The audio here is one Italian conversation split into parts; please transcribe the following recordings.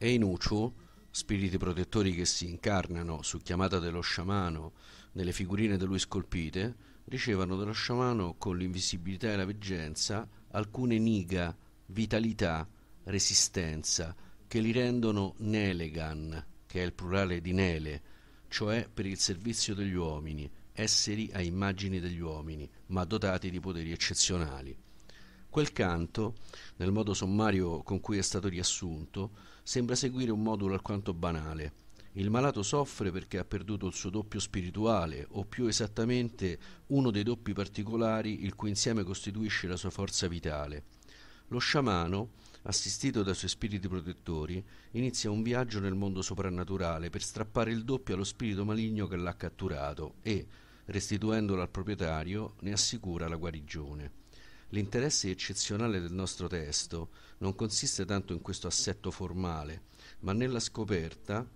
e i Nuchu, spiriti protettori che si incarnano su chiamata dello sciamano nelle figurine da lui scolpite, ricevono dallo sciamano con l'invisibilità e la veggenza alcune niga, vitalità, resistenza, che li rendono Nelegan, che è il plurale di Nele, cioè per il servizio degli uomini, esseri a immagini degli uomini, ma dotati di poteri eccezionali. Quel canto, nel modo sommario con cui è stato riassunto, sembra seguire un modulo alquanto banale. Il malato soffre perché ha perduto il suo doppio spirituale, o più esattamente uno dei doppi particolari il cui insieme costituisce la sua forza vitale. Lo sciamano, assistito dai suoi spiriti protettori, inizia un viaggio nel mondo soprannaturale per strappare il doppio allo spirito maligno che l'ha catturato e, restituendolo al proprietario, ne assicura la guarigione. L'interesse eccezionale del nostro testo non consiste tanto in questo assetto formale, ma nella scoperta,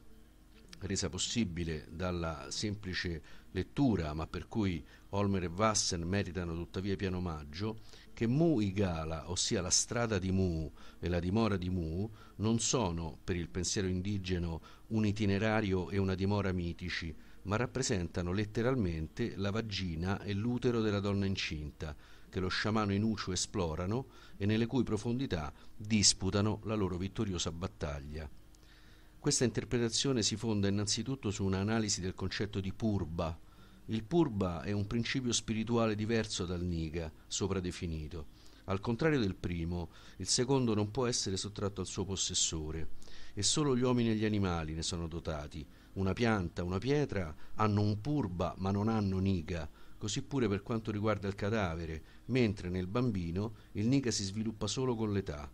resa possibile dalla semplice lettura, ma per cui Olmer e Vassen meritano tuttavia pieno omaggio, che Mu Gala, ossia la strada di Mu e la dimora di Mu, non sono per il pensiero indigeno un itinerario e una dimora mitici, ma rappresentano letteralmente la vagina e l'utero della donna incinta, che lo sciamano Inucio esplorano e nelle cui profondità disputano la loro vittoriosa battaglia. Questa interpretazione si fonda innanzitutto su un'analisi del concetto di purba. Il purba è un principio spirituale diverso dal niga, sopradefinito. Al contrario del primo, il secondo non può essere sottratto al suo possessore, e solo gli uomini e gli animali ne sono dotati, una pianta, una pietra, hanno un purba ma non hanno niga, così pure per quanto riguarda il cadavere, mentre nel bambino il niga si sviluppa solo con l'età.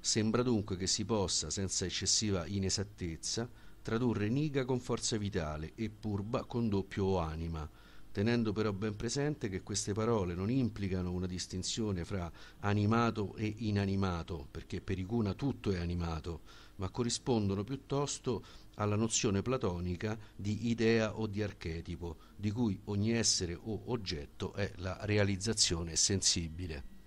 Sembra dunque che si possa, senza eccessiva inesattezza, tradurre niga con forza vitale e purba con doppio o anima, tenendo però ben presente che queste parole non implicano una distinzione fra animato e inanimato, perché per Icuna tutto è animato, ma corrispondono piuttosto alla nozione platonica di idea o di archetipo, di cui ogni essere o oggetto è la realizzazione sensibile.